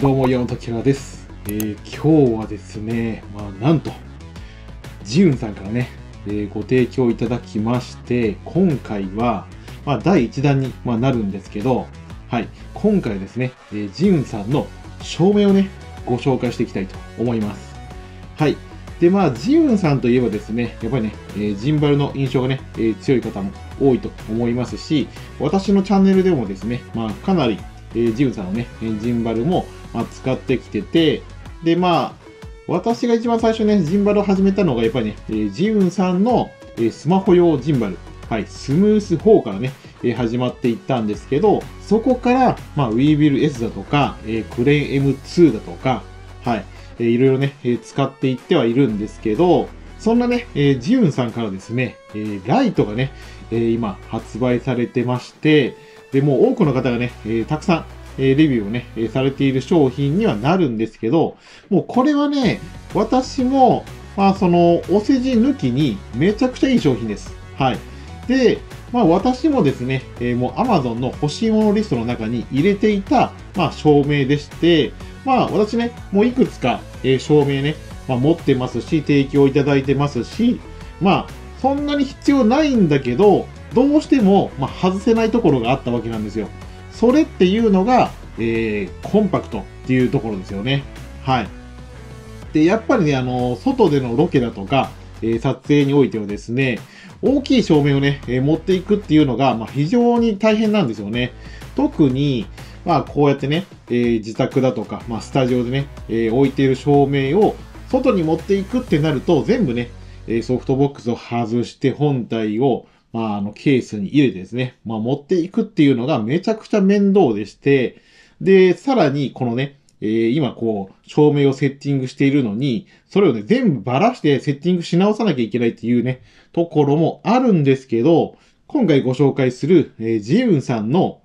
どうも、山崎らです。えー、今日はですね、まあ、なんと、ジウンさんからね、えー、ご提供いただきまして、今回は、まあ、第1弾に、まあ、なるんですけど、はい、今回ですね、えー、ジウンさんの照明をね、ご紹介していきたいと思います。はい。で、まあ、ジウンさんといえばですね、やっぱりね、えー、ジンバルの印象がね、えー、強い方も多いと思いますし、私のチャンネルでもですね、まあ、かなり、えー、ジウンさんのね、ジンバルも、まあ、使ってきてて、で、まあ、私が一番最初ね、ジンバルを始めたのが、やっぱりね、えー、ジウンさんの、えー、スマホ用ジンバル、はい、スムース4からね、えー、始まっていったんですけど、そこから、まあ、ウィービル S だとか、えー、クレーン M2 だとか、はい、えー、いろいろね、えー、使っていってはいるんですけど、そんなね、えー、ジウンさんからですね、えー、ライトがね、えー、今発売されてまして、で、もう多くの方がね、えー、たくさんえレビューをね、えされている商品にはなるんですけど、もうこれはね、私も、まあその、お世辞抜きにめちゃくちゃいい商品です。はい。で、まあ私もですね、えー、もう Amazon の欲しいものリストの中に入れていた、まあ証明でして、まあ私ね、もういくつか、えー、証明ね、まあ、持ってますし、提供いただいてますし、まあそんなに必要ないんだけど、どうしても、まあ、外せないところがあったわけなんですよ。それっていうのが、えー、コンパクトっていうところですよね。はい。で、やっぱりね、あの、外でのロケだとか、え撮影においてはですね、大きい照明をね、え持っていくっていうのが、まあ、非常に大変なんですよね。特に、まあ、こうやってね、えー、自宅だとか、まあ、スタジオでね、えー、置いている照明を外に持っていくってなると、全部ね、ソフトボックスを外して本体をまあ、あの、ケースに入れてですね、まあ、持っていくっていうのがめちゃくちゃ面倒でして、で、さらに、このね、えー、今こう、照明をセッティングしているのに、それをね、全部ばらしてセッティングし直さなきゃいけないっていうね、ところもあるんですけど、今回ご紹介する、えー、ジウンさんの、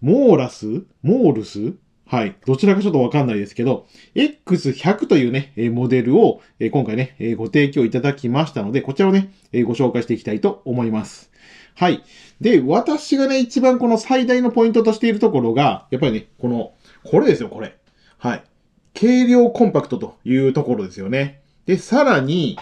モーラスモールスはい。どちらかちょっとわかんないですけど、X100 というね、モデルを今回ね、ご提供いただきましたので、こちらをね、ご紹介していきたいと思います。はい。で、私がね、一番この最大のポイントとしているところが、やっぱりね、この、これですよ、これ。はい。軽量コンパクトというところですよね。で、さらに、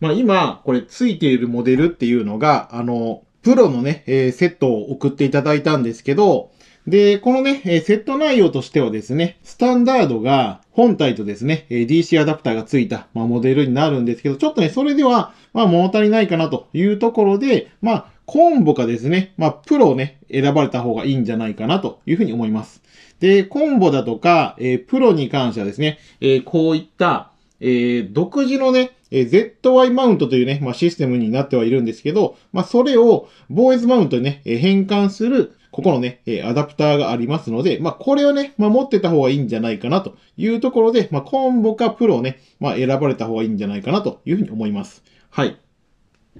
まあ今、これついているモデルっていうのが、あの、プロのね、えセットを送っていただいたんですけど、で、このね、セット内容としてはですね、スタンダードが本体とですね、DC アダプターが付いた、まあ、モデルになるんですけど、ちょっとね、それでは、まあ、物足りないかなというところで、まあ、コンボかですね、まあ、プロをね、選ばれた方がいいんじゃないかなというふうに思います。で、コンボだとか、えー、プロに関してはですね、えー、こういった、えー、独自のね、え ZY マウントというね、まあ、システムになってはいるんですけど、まあ、それをボーイズマウントにね、え変換する、ここのね、えアダプターがありますので、まあ、これをね、まあ、持ってた方がいいんじゃないかなというところで、まあ、コンボかプロをね、まあ、選ばれた方がいいんじゃないかなというふうに思います。はい。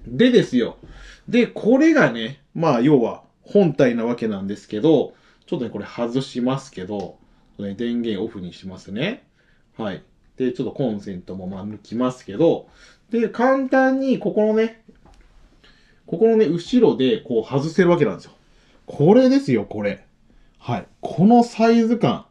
でですよ。で、これがね、まあ、要は本体なわけなんですけど、ちょっとね、これ外しますけど、ね、電源オフにしますね。はい。で、ちょっとコンセントもまあ抜きますけど、で、簡単にここのね、ここのね、後ろでこう外せるわけなんですよ。これですよ、これ。はい。このサイズ感、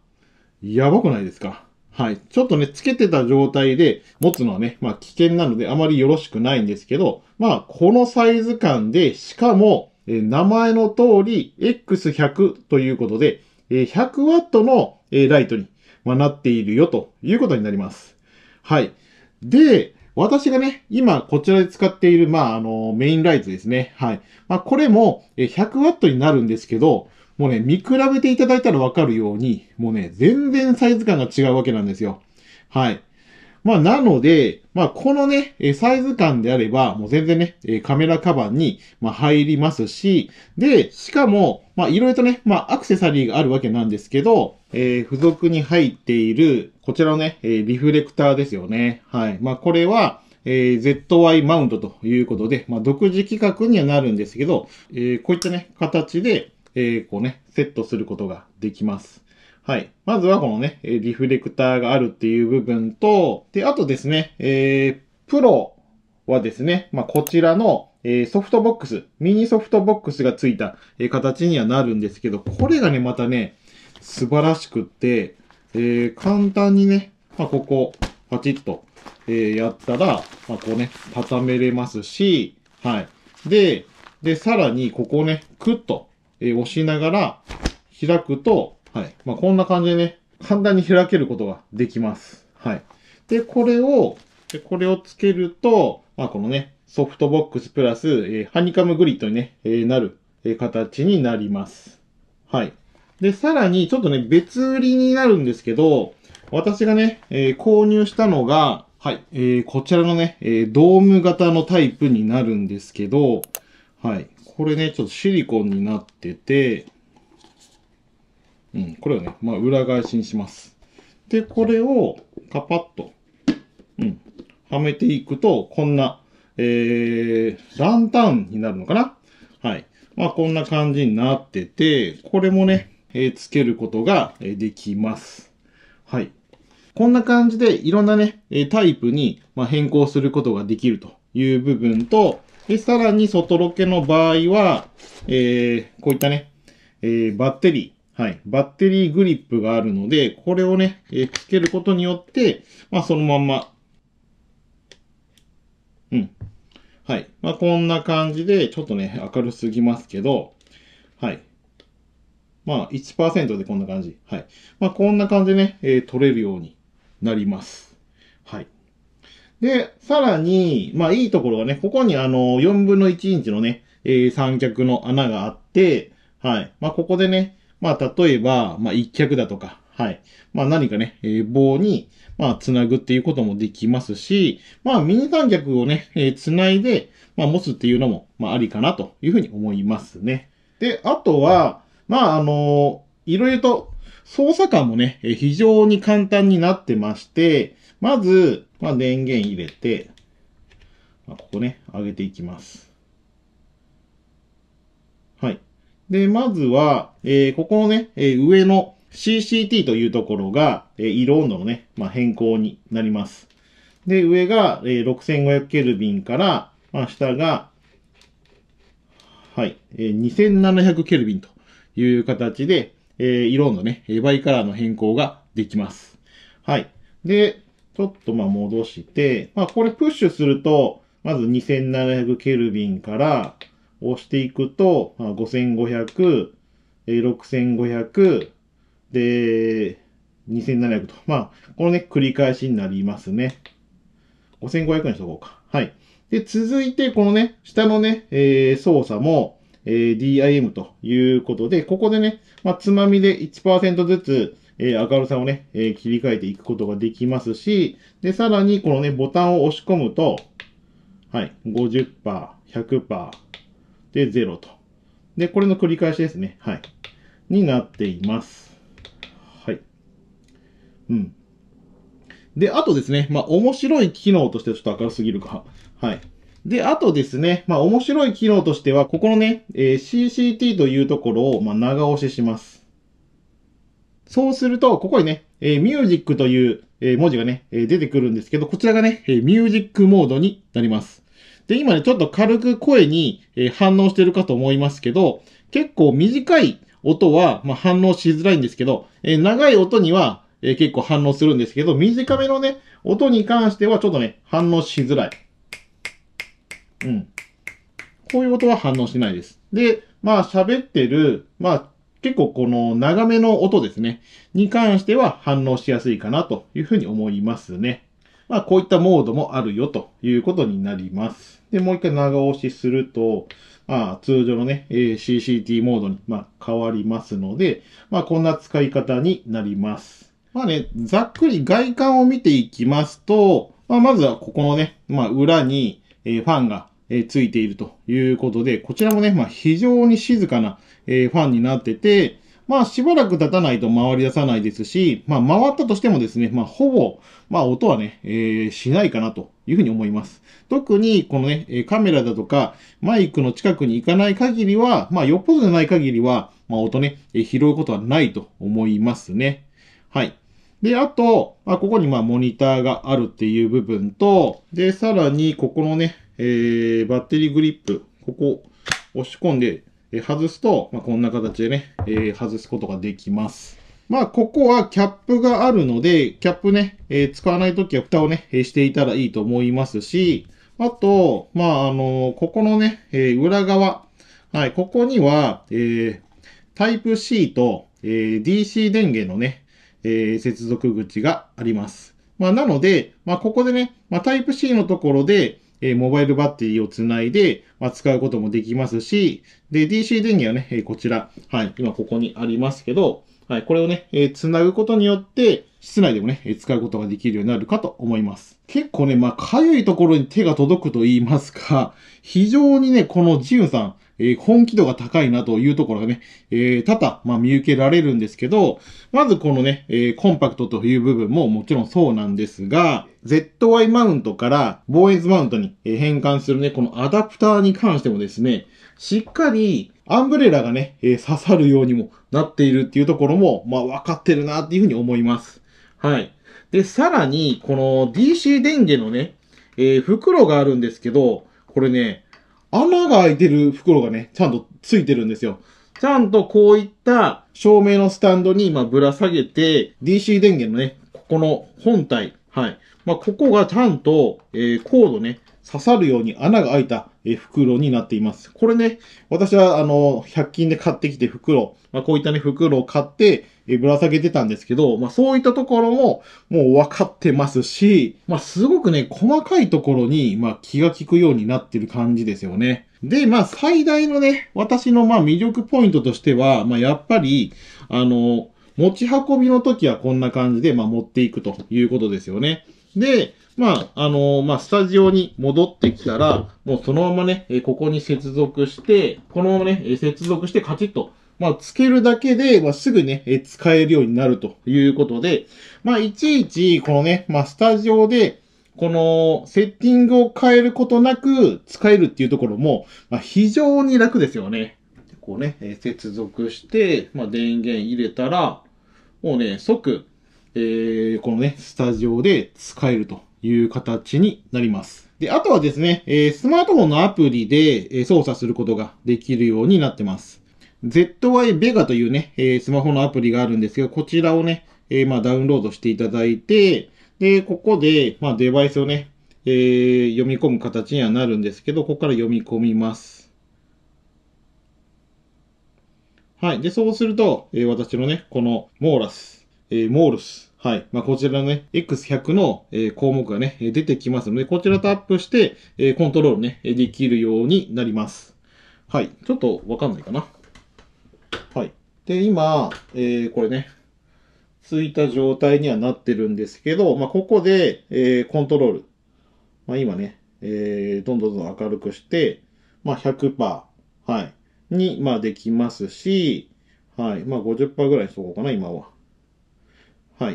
やばくないですかはい。ちょっとね、つけてた状態で持つのはね、まあ危険なのであまりよろしくないんですけど、まあこのサイズ感で、しかも、えー、名前の通り X100 ということで、えー、100W の、えー、ライトに、まあ、なっているよということになります。はい。で、私がね、今こちらで使っている、まあ、あの、メインライトですね。はい。まあ、これも 100W になるんですけど、もうね、見比べていただいたらわかるように、もうね、全然サイズ感が違うわけなんですよ。はい。まあ、なので、まあ、このね、サイズ感であれば、もう全然ね、カメラカバンに入りますし、で、しかも、まあ、いろいろとね、まあ、アクセサリーがあるわけなんですけど、えー、付属に入っている、こちらのね、リフレクターですよね。はい。まあ、これは、えー、ZY マウントということで、まあ、独自規格にはなるんですけど、えー、こういったね、形で、えー、こうね、セットすることができます。はい。まずはこのね、リフレクターがあるっていう部分と、で、あとですね、えー、プロはですね、まあ、こちらの、えー、ソフトボックス、ミニソフトボックスがついた、えー、形にはなるんですけど、これがね、またね、素晴らしくって、えー、簡単にね、まあ、ここ、パチッと、えー、やったら、まあ、こうね、畳めれますし、はい。で、で、さらに、ここね、クッと、えー、押しながら、開くと、はい。まあ、こんな感じでね、簡単に開けることができます。はい。で、これを、でこれをつけると、まあ、このね、ソフトボックスプラス、えー、ハニカムグリッドに、ねえー、なる、えー、形になります。はい。で、さらに、ちょっとね、別売りになるんですけど、私がね、えー、購入したのが、はい、えー、こちらのね、えー、ドーム型のタイプになるんですけど、はい、これね、ちょっとシリコンになってて、うん、これをね、まあ、裏返しにします。で、これをカパッと、うん、はめていくと、こんな、えー、ランタンになるのかなはい。まあ、こんな感じになってて、これもね、えー、つけることができます。はい。こんな感じでいろんなね、タイプに変更することができるという部分と、でさらに外ロケの場合は、えー、こういったね、えー、バッテリー、はい、バッテリーグリップがあるので、これをね、えー、つけることによって、まあ、そのまんま、うん。はい。まあ、こんな感じで、ちょっとね、明るすぎますけど、はい。まあ1、1%でこんな感じ。はい。まあ、こんな感じでね、えー、取れるようになります。はい。で、さらに、まあ、いいところがね、ここにあの、4分の1インチのね、えー、三脚の穴があって、はい。まあ、ここでね、まあ、例えば、まあ、一脚だとか、はい。まあ、何かね、えー、棒に、まあ、つなぐっていうこともできますし、まあ、ミニ三脚をね、えー、つないで、まあ、持つっていうのも、まあ、ありかなというふうに思いますね。で、あとは、まあ、あのー、いろいろと、操作感もね、えー、非常に簡単になってまして、まず、まあ、電源入れて、まあ、ここね、上げていきます。はい。で、まずは、えー、ここのね、えー、上の CCT というところが、えー、色温度のね、まあ、変更になります。で、上が、えー、6500ケルビンから、まあ、下が、はい、えー、2700ケルビンという形で、えー、色温度ね、バイカラーの変更ができます。はい。で、ちょっとまあ戻して、まあこれプッシュすると、まず2700ケルビンから、押していくと、5500、6500、で、2700と。まあ、このね、繰り返しになりますね。5500にしとこうか。はい。で、続いて、このね、下のね、えー、操作も、えー、DIM ということで、ここでね、まあ、つまみで1%ずつ、えー、明るさをね、えー、切り替えていくことができますし、で、さらに、このね、ボタンを押し込むと、はい、50%、100%、で、0と。で、これの繰り返しですね。はい。になっています。はい。うん。で、あとですね、まあ、面白い機能としてちょっと明るすぎるか。はい。で、あとですね、まあ、面白い機能としては、ここのね、えー、CCT というところを、まあ、長押しします。そうすると、ここにね、えー、ミュージックという、えー、文字がね、えー、出てくるんですけど、こちらがね、えー、ミュージックモードになります。で、今ね、ちょっと軽く声に反応してるかと思いますけど、結構短い音は、まあ、反応しづらいんですけど、え長い音には、え結構反応するんですけど、短めのね、音に関してはちょっとね、反応しづらい。うん。こういう音は反応しないです。で、まあ喋ってる、まあ結構この長めの音ですね。に関しては反応しやすいかなというふうに思いますね。まあ、こういったモードもあるよということになります。で、もう一回長押しすると、まあ、通常のね、え CCT モードに、まあ、変わりますので、まあ、こんな使い方になります。まあね、ざっくり外観を見ていきますと、まあ、まずはここのね、まあ、裏に、えファンがえついているということで、こちらもね、まあ、非常に静かな、えファンになってて、まあ、しばらく経たないと回り出さないですし、まあ、回ったとしてもですね、まあ、ほぼ、まあ、音はね、えー、しないかなというふうに思います。特に、このね、カメラだとか、マイクの近くに行かない限りは、まあ、よっぽどじゃない限りは、まあ、音ね、拾うことはないと思いますね。はい。で、あと、まあ、ここにまあモニターがあるっていう部分と、で、さらにここのね、えー、バッテリーグリップ、ここ押し込んで、え外すと、まあ、こんな形でね、えー、外すことができます。まあ、ここはキャップがあるので、キャップね、えー、使わないときは蓋をね、えしていたらいいと思いますし、あと、まあ、あのここのね、え裏側、はい、ここには、えタイプ C と、え DC 電源のね、え接続口があります。まあ、なので、まあ、ここでね、まあ、タイプ C のところで、えモバイルバッテリーをつないで、まあ、使うこともできますし、で、DC 電源はね、えこちら、はい、今ここにありますけど、はい、これをね、えー、繋ぐことによって、室内でもね、えー、使うことができるようになるかと思います。結構ね、まあ、かゆいところに手が届くと言いますか、非常にね、このジウンさん、えー、本気度が高いなというところがね、えー、だまあ、見受けられるんですけど、まずこのね、えー、コンパクトという部分ももちろんそうなんですが、ZY マウントからボエンズマウントに変換するね、このアダプターに関してもですね、しっかりアンブレラがね、えー、刺さるようにもなっているっていうところも、まあ分かってるなっていうふうに思います。はい。で、さらに、この DC 電源のね、えー、袋があるんですけど、これね、穴が開いてる袋がね、ちゃんとついてるんですよ。ちゃんとこういった照明のスタンドに今ぶら下げて、DC 電源のね、ここの本体、はい。まあ、ここがちゃんと、えー、コードね、刺さるように穴が開いた袋になっています。これね、私はあの、100均で買ってきて袋、まあ、こういったね、袋を買ってぶら下げてたんですけど、まあそういったところももう分かってますし、まあすごくね、細かいところに、まあ、気が利くようになってる感じですよね。で、まあ最大のね、私のまあ魅力ポイントとしては、まあやっぱり、あの、持ち運びの時はこんな感じで、まあ持っていくということですよね。で、まあ、あのー、まあ、スタジオに戻ってきたら、もうそのままね、えここに接続して、このままね、え接続してカチッと、まあ、つけるだけで、まあ、すぐね、え使えるようになるということで、まあ、いちいち、このね、まあ、スタジオで、この、セッティングを変えることなく使えるっていうところも、まあ、非常に楽ですよね。こうね、え接続して、まあ、電源入れたら、もうね、即、えー、このね、スタジオで使えるという形になります。で、あとはですね、えー、スマートフォンのアプリで操作することができるようになってます。ZY Vega というね、えー、スマホのアプリがあるんですけど、こちらをね、えー、まあダウンロードしていただいて、で、ここで、まあデバイスをね、えー、読み込む形にはなるんですけど、ここから読み込みます。はい。で、そうすると、えー、私のね、このモーラスえモールス。はい。まあ、こちらのね、X100 の、え項目がね、出てきますので、こちらとアップして、えコントロールね、できるようになります。はい。ちょっとわかんないかな。はい。で、今、えこれね、ついた状態にはなってるんですけど、まあ、ここで、えコントロール。まあ、今ね、えどんどんどん明るくして、まあ、100%、はい、に、まあ、できますし、はい、まあ、50%ぐらいにしとこうかな、今は。はい。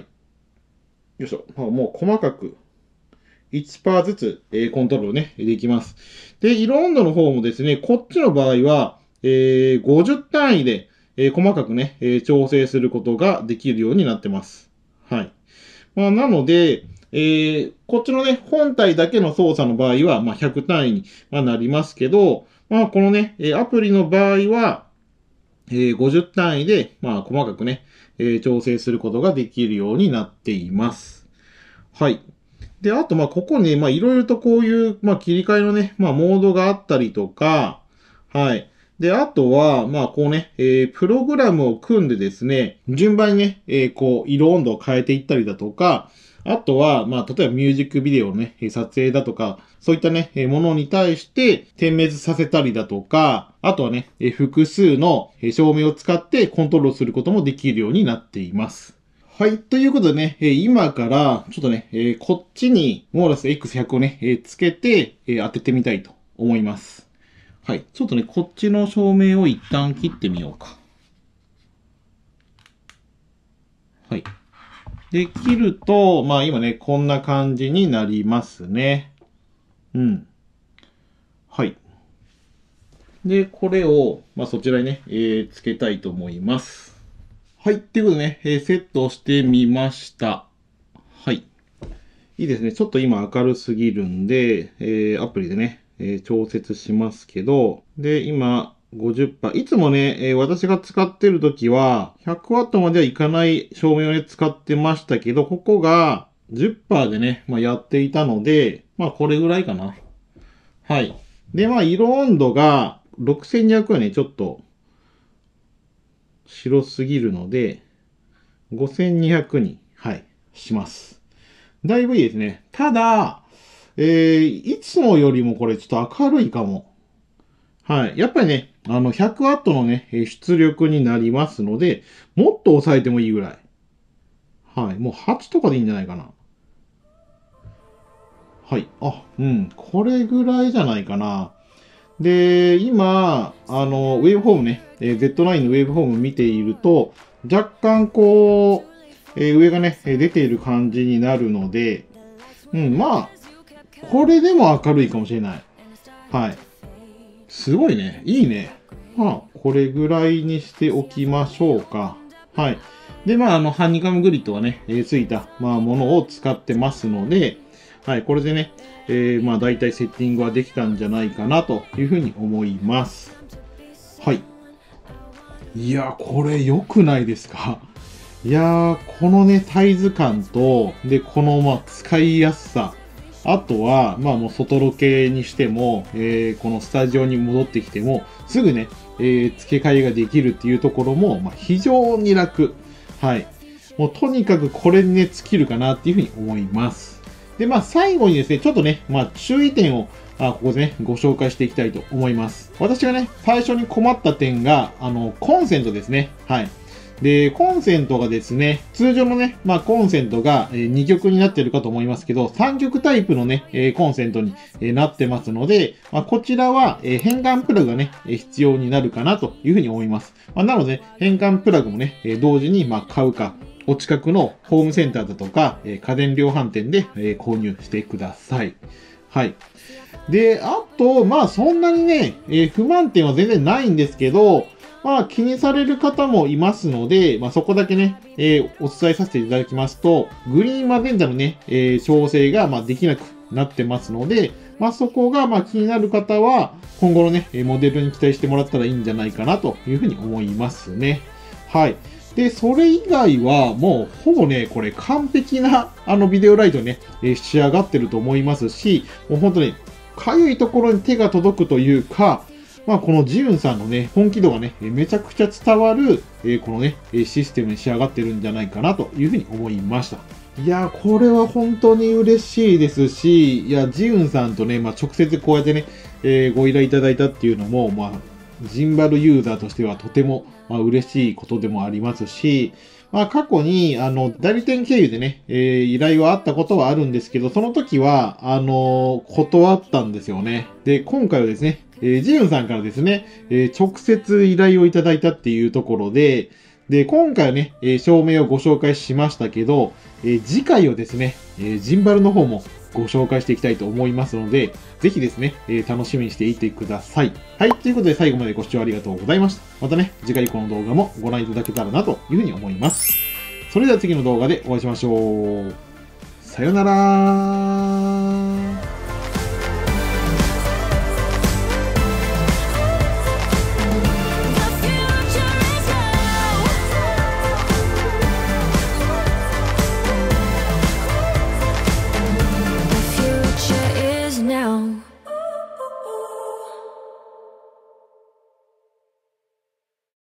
よいしょ。もう細かく1%ずつ、えー、コントロールね、できます。で、色温度の方もですね、こっちの場合は、えー、50単位で、えー、細かくね、え調整することができるようになってます。はい。まあ、なので、えこっちのね、本体だけの操作の場合は、まあ、100単位に、まなりますけど、まあ、このね、アプリの場合は、え50単位で、まあ、細かくね、え調整することができるようになっています。はい。で、あと、ま、ここね、ま、いろいろとこういう、ま、切り替えのね、ま、モードがあったりとか、はい。で、あとは、まこうね、えー、プログラムを組んでですね、順番にね、えー、こう、色温度を変えていったりだとか、あとは、まあ、例えばミュージックビデオのね、撮影だとか、そういったね、ものに対して点滅させたりだとか、あとはね、複数の照明を使ってコントロールすることもできるようになっています。はい。ということでね、今から、ちょっとね、こっちにモーラス X100 をね、つけて当ててみたいと思います。はい。ちょっとね、こっちの照明を一旦切ってみようか。はい。できると、まあ今ね、こんな感じになりますね。うん。はい。で、これを、まあそちらにね、えー、つけたいと思います。はい。っていうことでね、えー、セットしてみました。はい。いいですね。ちょっと今明るすぎるんで、えー、アプリでね、えー、調節しますけど、で、今、50%。いつもね、えー、私が使ってる時は、100W まではいかない照明をね、使ってましたけど、ここが10%でね、まあ、やっていたので、まあ、これぐらいかな。はい。で、まあ、色温度が6200はね、ちょっと、白すぎるので、5200に、はい、します。だいぶいいですね。ただ、えー、いつもよりもこれちょっと明るいかも。はい。やっぱりね、あの、100W のね、出力になりますので、もっと抑えてもいいぐらい。はい。もう8とかでいいんじゃないかな。はい。あ、うん。これぐらいじゃないかな。で、今、あの、ウェーブフォームね、えー、Z9 のウェーブフォーム見ていると、若干こう、えー、上がね、出ている感じになるので、うん、まあ、これでも明るいかもしれない。はい。すごいね。いいね。まあ、これぐらいにしておきましょうか。はい。で、まあ、あの、ハニカムグリッドはね、えー、ついた、まあ、ものを使ってますので、はい、これでね、えー、まあ、大体セッティングはできたんじゃないかなというふうに思います。はい。いやこれ良くないですか。いやこのね、サイズ感と、で、この、まあ、使いやすさ。あとは、まあもう外ロケにしても、えー、このスタジオに戻ってきても、すぐね、えー、付け替えができるっていうところも、まあ、非常に楽。はい。もうとにかくこれにね、尽きるかなっていうふうに思います。で、まあ最後にですね、ちょっとね、まあ注意点をあここでね、ご紹介していきたいと思います。私がね、最初に困った点が、あの、コンセントですね。はい。で、コンセントがですね、通常のね、まあコンセントが2極になってるかと思いますけど、3極タイプのね、コンセントになってますので、まあ、こちらは変換プラグがね、必要になるかなというふうに思います。まあ、なので、変換プラグもね、同時にま買うか、お近くのホームセンターだとか、家電量販店で購入してください。はい。で、あと、まあそんなにね、不満点は全然ないんですけど、まあ、気にされる方もいますので、まあ、そこだけね、えー、お伝えさせていただきますと、グリーンマベンダのね、えー、調整が、まできなくなってますので、まあ、そこが、ま気になる方は、今後のね、モデルに期待してもらったらいいんじゃないかなというふうに思いますね。はい。で、それ以外は、もう、ほぼね、これ完璧な、あの、ビデオライトね、え仕上がってると思いますし、もう本当に、かゆいところに手が届くというか、まあ、このジウンさんのね、本気度がね、めちゃくちゃ伝わる、えこのね、システムに仕上がってるんじゃないかなというふうに思いました。いやこれは本当に嬉しいですし、いや、ジウンさんとね、まあ、直接こうやってね、えー、ご依頼いただいたっていうのも、まあ、ジンバルユーザーとしてはとても、まあ、嬉しいことでもありますし、まあ、過去に、あの、代理店経由でね、えー、依頼はあったことはあるんですけど、その時は、あのー、断ったんですよね。で、今回はですね、えー、ジユンさんからですね、えー、直接依頼をいただいたっていうところで、で、今回はね、えー、証明をご紹介しましたけど、えー、次回をですね、えー、ジンバルの方もご紹介していきたいと思いますので、ぜひですね、えー、楽しみにしていてください。はい、ということで最後までご視聴ありがとうございました。またね、次回以降の動画もご覧いただけたらなというふうに思います。それでは次の動画でお会いしましょう。さよなら